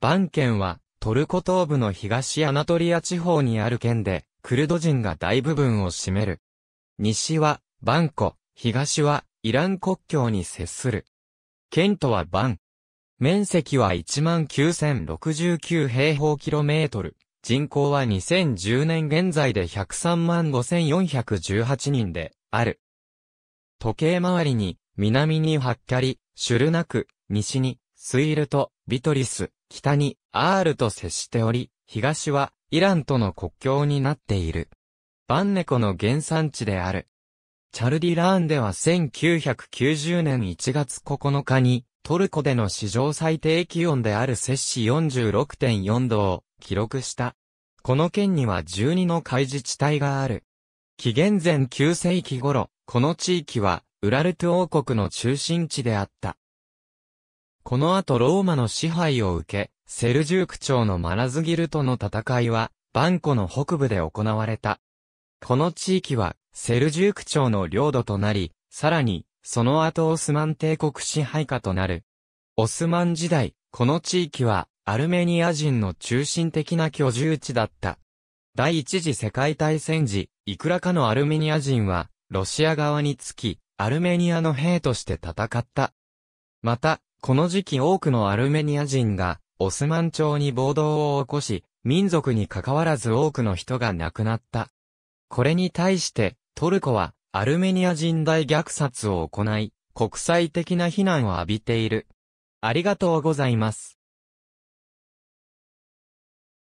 バン県は、トルコ東部の東アナトリア地方にある県で、クルド人が大部分を占める。西は、バンコ、東は、イラン国境に接する。県都はバン。面積は19,069平方キロメートル。人口は2010年現在で135,418人で、ある。時計回りに、南にハッキャリ、シュルナク、西に、スイルト、ビトリス、北にアールと接しており、東はイランとの国境になっている。バンネコの原産地である。チャルディラーンでは1990年1月9日にトルコでの史上最低気温である摂氏46.4度を記録した。この県には12の海自治体がある。紀元前9世紀頃、この地域はウラルト王国の中心地であった。この後ローマの支配を受け、セルジューク朝のマラズギルとの戦いは、バンコの北部で行われた。この地域は、セルジューク朝の領土となり、さらに、その後オスマン帝国支配下となる。オスマン時代、この地域は、アルメニア人の中心的な居住地だった。第一次世界大戦時、いくらかのアルメニア人は、ロシア側につき、アルメニアの兵として戦った。また、この時期多くのアルメニア人が、オスマン朝に暴動を起こし、民族に関わらず多くの人が亡くなった。これに対して、トルコは、アルメニア人大虐殺を行い、国際的な非難を浴びている。ありがとうございます。